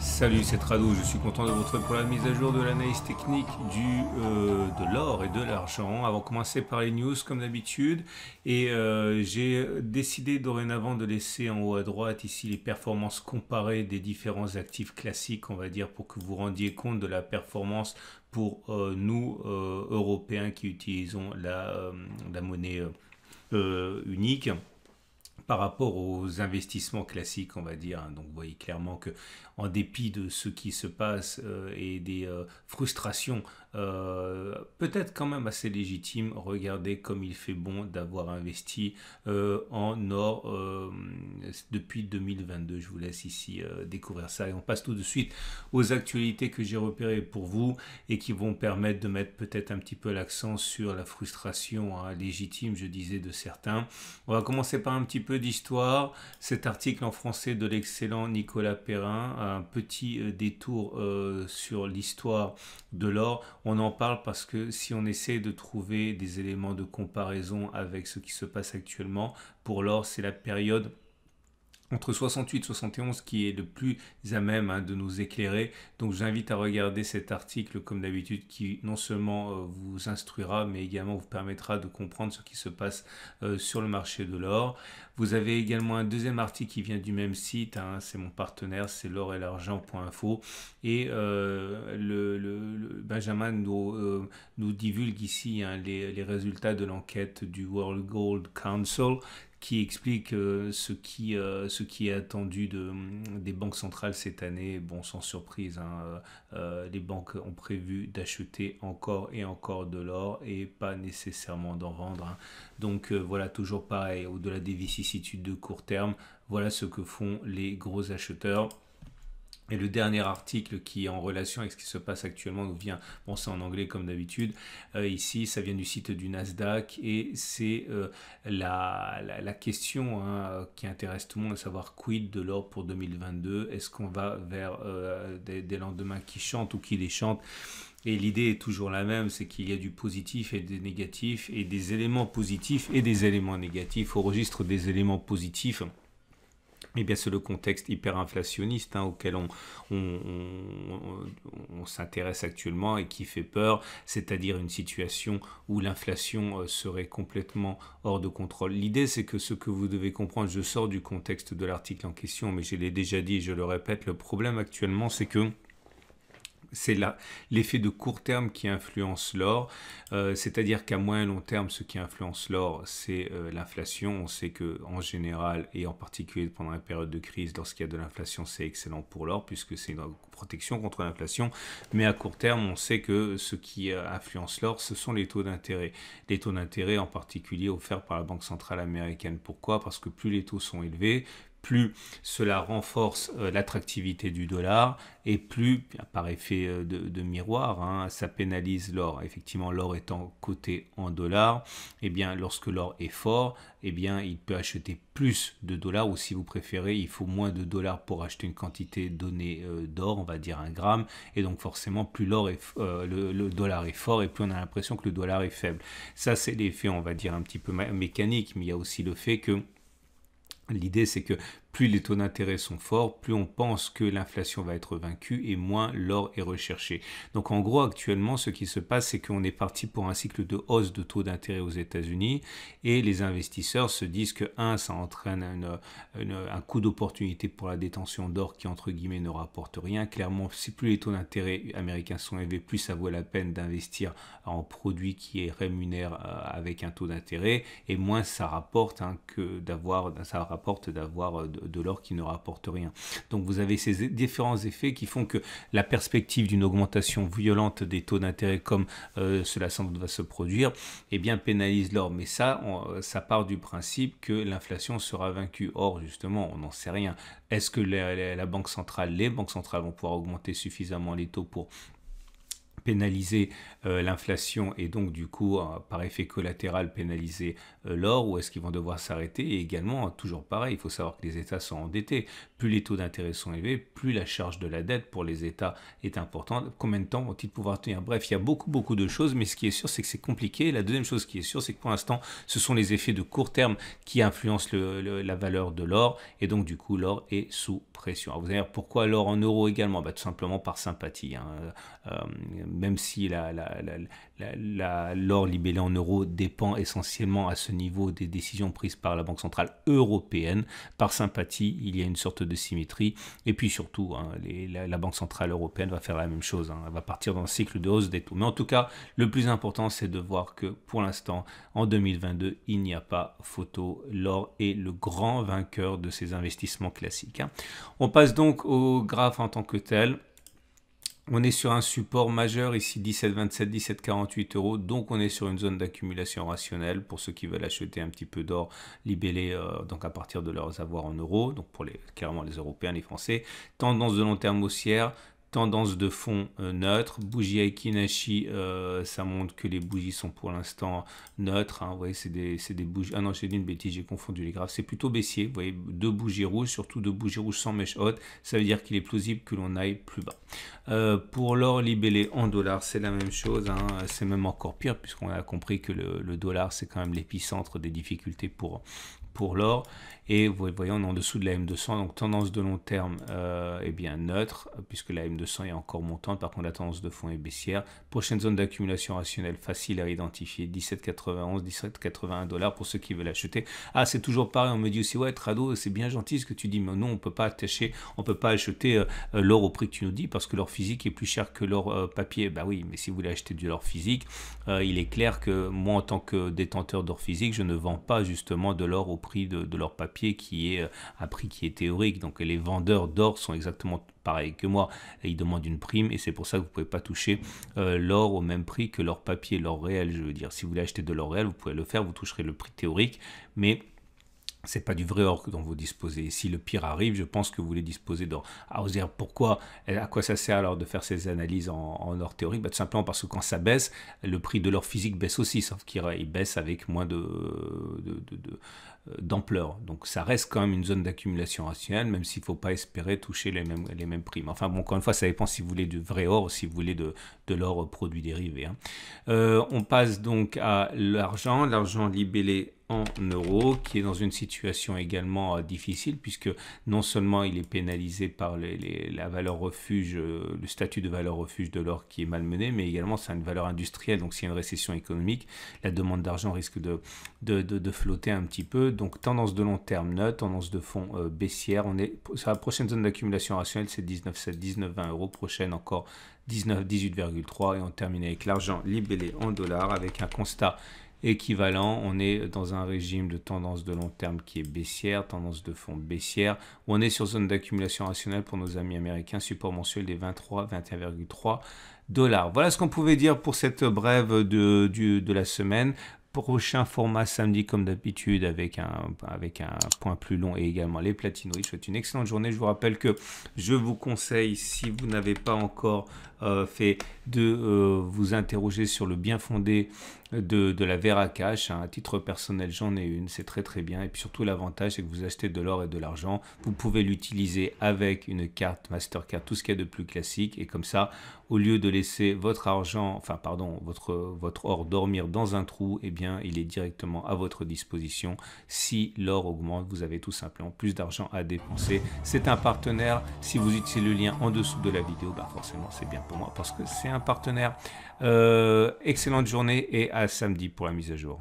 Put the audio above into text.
Salut, c'est Trado, je suis content de vous retrouver pour la mise à jour de l'analyse technique du, euh, de l'or et de l'argent. Avant de commencer par les news comme d'habitude, et euh, j'ai décidé dorénavant de laisser en haut à droite ici les performances comparées des différents actifs classiques, on va dire, pour que vous rendiez compte de la performance pour euh, nous, Européens, qui utilisons la monnaie unique par rapport aux investissements classiques, on va dire. Hein. Donc vous voyez clairement que en dépit de ce qui se passe euh, et des euh, frustrations, euh, peut-être quand même assez légitimes, regardez comme il fait bon d'avoir investi en or depuis 2022. Je vous laisse ici découvrir ça et on passe tout de suite aux actualités que j'ai repérées pour vous et qui vont permettre de mettre peut-être un petit peu l'accent sur la frustration hein, légitime, je disais, de certains. On va commencer par un petit peu d'histoire. Cet article en français de l'excellent Nicolas Perrin, un petit euh, détour euh, sur l'histoire de l'or. On en parle parce que si on essaie de trouver des éléments de comparaison avec ce qui se passe actuellement, pour l'or, c'est la période entre 68 et 71 qui est le plus à même hein, de nous éclairer. Donc j'invite à regarder cet article comme d'habitude qui non seulement euh, vous instruira mais également vous permettra de comprendre ce qui se passe euh, sur le marché de l'or. Vous avez également un deuxième article qui vient du même site, hein, c'est mon partenaire, c'est l'or et l'argent.info et euh, le, Benjamin nous, divulgue ici hein, les, les résultats de l'enquête du World Gold Council qui explique euh, ce, qui, euh, ce qui est attendu de, des banques centrales cette année. Bon, sans surprise, hein, euh, les banques ont prévu d'acheter encore et encore de l'or et pas nécessairement d'en vendre. Hein. Donc voilà, toujours pareil, au-delà des vicissitudes de court terme, voilà ce que font les gros acheteurs. Et le dernier article qui est en relation avec ce qui se passe actuellement nous vient, bon c'est en anglais comme d'habitude, euh, ici ça vient du site du Nasdaq et c'est euh, la, question hein, qui intéresse tout le monde, à savoir quid de l'or pour 2022, est-ce qu'on va vers euh, des, lendemains qui chantent ou qui les chantent et l'idée est toujours la même, c'est qu'il y a du positif et des négatifs, et des éléments positifs et des éléments négatifs. Au registre des éléments positifs, eh bien, c'est le contexte hyperinflationniste hein, auquel on, on s'intéresse actuellement et qui fait peur, c'est-à-dire une situation où l'inflation euh, serait complètement hors de contrôle. L'idée, c'est que ce que vous devez comprendre, je sors du contexte de l'article en question, mais je l'ai déjà dit et je le répète, le problème actuellement, c'est que c'est l'effet de court terme qui influence l'or, euh, c'est-à-dire qu'à moyen long terme, ce qui influence l'or, c'est euh, l'inflation. On sait que en général, et en particulier pendant la période de crise, lorsqu'il y a de l'inflation, c'est excellent pour l'or, puisque c'est une protection contre l'inflation. Mais à court terme, on sait que ce qui euh, influence l'or, ce sont les taux d'intérêt. Les taux d'intérêt en particulier offerts par la Banque centrale américaine. Pourquoi Parce que plus les taux sont élevés, plus cela renforce euh, l'attractivité du dollar et plus, par effet euh, de, miroir, hein, ça pénalise l'or. Effectivement, l'or étant coté en dollars, eh bien, lorsque l'or est fort, eh bien, il peut acheter plus de dollars ou si vous préférez, il faut moins de dollars pour acheter une quantité donnée euh, d'or, on va dire un gramme. Et donc, forcément, plus l'or est, le, dollar est fort et plus on a l'impression que le dollar est faible. Ça, c'est l'effet, on va dire, un petit peu mécanique, mais il y a aussi le fait que L'idée, c'est que plus les taux d'intérêt sont forts, plus on pense que l'inflation va être vaincue et moins l'or est recherché. Donc en gros, actuellement, ce qui se passe, c'est qu'on est parti pour un cycle de hausse de taux d'intérêt aux États-Unis et les investisseurs se disent que, un, ça entraîne un coup d'opportunité pour la détention d'or qui, entre guillemets, ne rapporte rien. Clairement, si plus les taux d'intérêt américains sont élevés, plus ça vaut la peine d'investir en produits qui est rémunère euh, avec un taux d'intérêt et moins ça rapporte hein, que d'avoir, ça rapporte d'avoir euh, de l'or qui ne rapporte rien. Donc vous avez ces différents effets qui font que la perspective d'une augmentation violente des taux d'intérêt comme euh, cela semble va se produire, eh bien pénalise l'or. Mais ça, ça part du principe que l'inflation sera vaincue. Or, justement, on n'en sait rien. Est-ce que la banque centrale, les banques centrales vont pouvoir augmenter suffisamment les taux pour pénaliser euh, l'inflation et donc du coup euh, par effet collatéral pénaliser euh, l'or ou est-ce qu'ils vont devoir s'arrêter et également toujours pareil il faut savoir que les États sont endettés plus les taux d'intérêt sont élevés plus la charge de la dette pour les États est importante combien de temps vont-ils pouvoir tenir bref il y a beaucoup beaucoup de choses mais ce qui est sûr c'est que c'est compliqué la deuxième chose qui est sûre c'est que pour l'instant ce sont les effets de court terme qui influencent la valeur de l'or et donc du coup l'or est sous pression Alors, vous allez dire pourquoi l'or en euros également bah, tout simplement par sympathie hein même si l'or libellé en euros dépend essentiellement à ce niveau des décisions prises par la Banque Centrale Européenne, par sympathie, il y a une sorte de symétrie. Et puis surtout, hein, la, Banque Centrale Européenne va faire la même chose, hein, elle va partir dans un cycle de hausse des taux. Mais en tout cas, le plus important, c'est de voir que pour l'instant, en 2022, il n'y a pas photo. L'or est le grand vainqueur de ces investissements classiques. Hein. On passe donc au graphe en tant que tel. On est sur un support majeur ici 17,27, 17,48 euros, donc on est sur une zone d'accumulation rationnelle pour ceux qui veulent acheter un petit peu d'or libellé euh, donc à partir de leurs avoirs en euros, donc pour les carrément les Européens, les Français. Tendance de long terme haussière, Tendance de fond euh, neutre. Bougie Aikinashi, euh, ça montre que les bougies sont pour l'instant neutres. Hein. Vous voyez, c'est des, des, bougies. Ah non, j'ai dit une bêtise, j'ai confondu les graphes. C'est plutôt baissier. Vous voyez, deux bougies rouges, surtout deux bougies rouges sans mèche haute. Ça veut dire qu'il est plausible que l'on aille plus bas. Euh, pour l'or libellé en dollars, c'est la même chose. Hein. C'est même encore pire, puisqu'on a compris que le dollar, c'est quand même l'épicentre des difficultés pour, l'or. Et vous voyez, on en dessous de la M200, donc tendance de long terme et euh, est bien neutre, puisque la M200 est encore montante, par contre la tendance de fond est baissière. Prochaine zone d'accumulation rationnelle facile à identifier, 17,91, 17,81 dollars pour ceux qui veulent acheter. Ah, c'est toujours pareil, on me dit aussi, ouais, Trado, c'est bien gentil ce que tu dis, mais non, on peut pas attacher, on peut pas acheter euh, euh, l'or au prix que tu nous dis, parce que l'or physique est plus cher que l'or papier. Bah oui, mais si vous voulez acheter de l'or physique, il est clair que moi, en tant que détenteur d'or physique, je ne vends pas justement de l'or au prix de, leur papier qui est euh, un prix qui est théorique. Donc les vendeurs d'or sont exactement pareil que moi. Et ils demandent une prime et c'est pour ça que vous pouvez pas toucher euh, l'or au même prix que leur papier, l'or réel, je veux dire. Si vous voulez acheter de l'or réel, vous pouvez le faire, vous toucherez le prix théorique, mais c'est pas du vrai or dont vous disposez. si le pire arrive, je pense que vous voulez disposer d'or. à ah, pourquoi, à quoi ça sert alors de faire ces analyses en, or théorique bah, Tout simplement parce que quand ça baisse, le prix de l'or physique baisse aussi, sauf qu'il baisse avec moins de euh, d'ampleur. Donc ça reste quand même une zone d'accumulation rationnelle, même s'il ne faut pas espérer toucher les mêmes, les mêmes primes. Enfin bon, encore une fois, ça dépend si vous voulez du vrai or ou si vous voulez de, de l'or produit dérivé. Hein. Euh, on passe donc à l'argent, l'argent libellé en euros, qui est dans une situation également euh, difficile, puisque non seulement il est pénalisé par les, la valeur refuge, euh, le statut de valeur refuge de l'or qui est malmené, mais également c'est une valeur industrielle, donc s'il y a une récession économique, la demande d'argent risque de de, flotter un petit peu. Donc tendance de long terme neutre, tendance de fond euh, baissière. On est sur la prochaine zone d'accumulation rationnelle, c'est 19,7, 20 euros. Prochaine encore 19, 18,3 et on termine avec l'argent libellé en dollars avec un constat équivalent, on est dans un régime de tendance de long terme qui est baissière, tendance de fond baissière, où on est sur zone d'accumulation rationnelle pour nos amis américains, support mensuel des 23, 21,3 dollars. Voilà ce qu'on pouvait dire pour cette brève de, du, de la semaine prochain format samedi comme d'habitude avec un, avec un point plus long et également les platineries. Je souhaite une excellente journée. Je vous rappelle que je vous conseille, si vous n'avez pas encore euh, fait de euh, vous interroger sur le bien fondé de, la Vera Cash. À titre personnel, j'en ai une, c'est très très bien. Et puis surtout, l'avantage, c'est que vous achetez de l'or et de l'argent. Vous pouvez l'utiliser avec une carte Mastercard, tout ce qu'il y a de plus classique. Et comme ça, au lieu de laisser votre argent, enfin pardon, votre, votre or dormir dans un trou, eh bien, il est directement à votre disposition. Si l'or augmente, vous avez tout simplement plus d'argent à dépenser. C'est un partenaire. Si vous utilisez le lien en dessous de la vidéo, bah forcément, c'est bien moi parce que c'est un partenaire. Euh, excellente journée et à samedi pour la mise à jour.